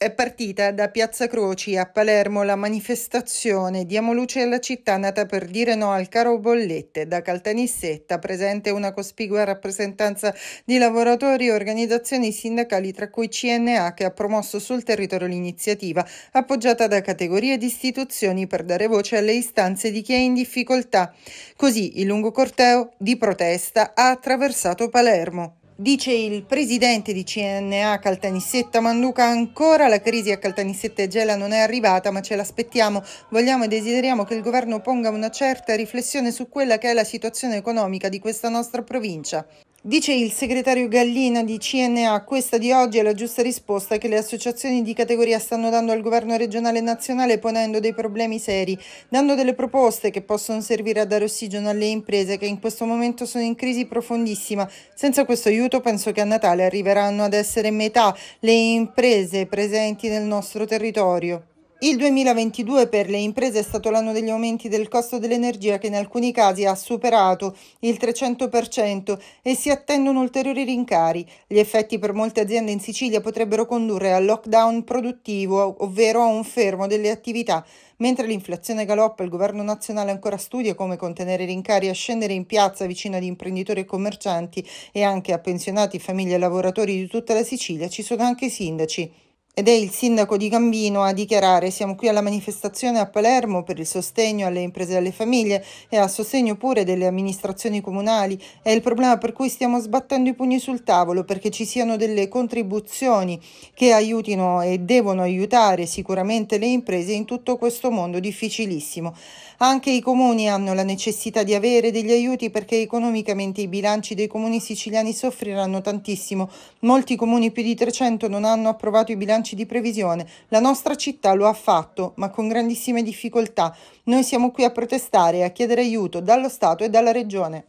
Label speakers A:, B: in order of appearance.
A: È partita da Piazza Croci a Palermo la manifestazione Diamo luce alla città nata per dire no al caro bollette. Da Caltanissetta presente una cospicua rappresentanza di lavoratori e organizzazioni sindacali tra cui CNA che ha promosso sul territorio l'iniziativa appoggiata da categorie di istituzioni per dare voce alle istanze di chi è in difficoltà. Così il lungo corteo di protesta ha attraversato Palermo. Dice il presidente di CNA Caltanissetta Manduca, ancora la crisi a Caltanissetta e Gela non è arrivata, ma ce l'aspettiamo. Vogliamo e desideriamo che il governo ponga una certa riflessione su quella che è la situazione economica di questa nostra provincia. Dice il segretario Gallina di CNA, questa di oggi è la giusta risposta che le associazioni di categoria stanno dando al governo regionale e nazionale ponendo dei problemi seri, dando delle proposte che possono servire a dare ossigeno alle imprese che in questo momento sono in crisi profondissima. Senza questo aiuto penso che a Natale arriveranno ad essere metà le imprese presenti nel nostro territorio. Il 2022 per le imprese è stato l'anno degli aumenti del costo dell'energia che in alcuni casi ha superato il 300% e si attendono ulteriori rincari. Gli effetti per molte aziende in Sicilia potrebbero condurre al lockdown produttivo, ovvero a un fermo delle attività. Mentre l'inflazione galoppa, il governo nazionale ancora studia come contenere i rincari a scendere in piazza vicino ad imprenditori e commercianti e anche a pensionati, famiglie e lavoratori di tutta la Sicilia ci sono anche i sindaci. Ed è il sindaco di Gambino a dichiarare siamo qui alla manifestazione a Palermo per il sostegno alle imprese e alle famiglie e a sostegno pure delle amministrazioni comunali. È il problema per cui stiamo sbattendo i pugni sul tavolo perché ci siano delle contribuzioni che aiutino e devono aiutare sicuramente le imprese in tutto questo mondo difficilissimo. Anche i comuni hanno la necessità di avere degli aiuti perché economicamente i bilanci dei comuni siciliani soffriranno tantissimo. Molti comuni, più di 300, non hanno approvato i bilanci amici di previsione. La nostra città lo ha fatto, ma con grandissime difficoltà. Noi siamo qui a protestare e a chiedere aiuto dallo Stato e dalla Regione.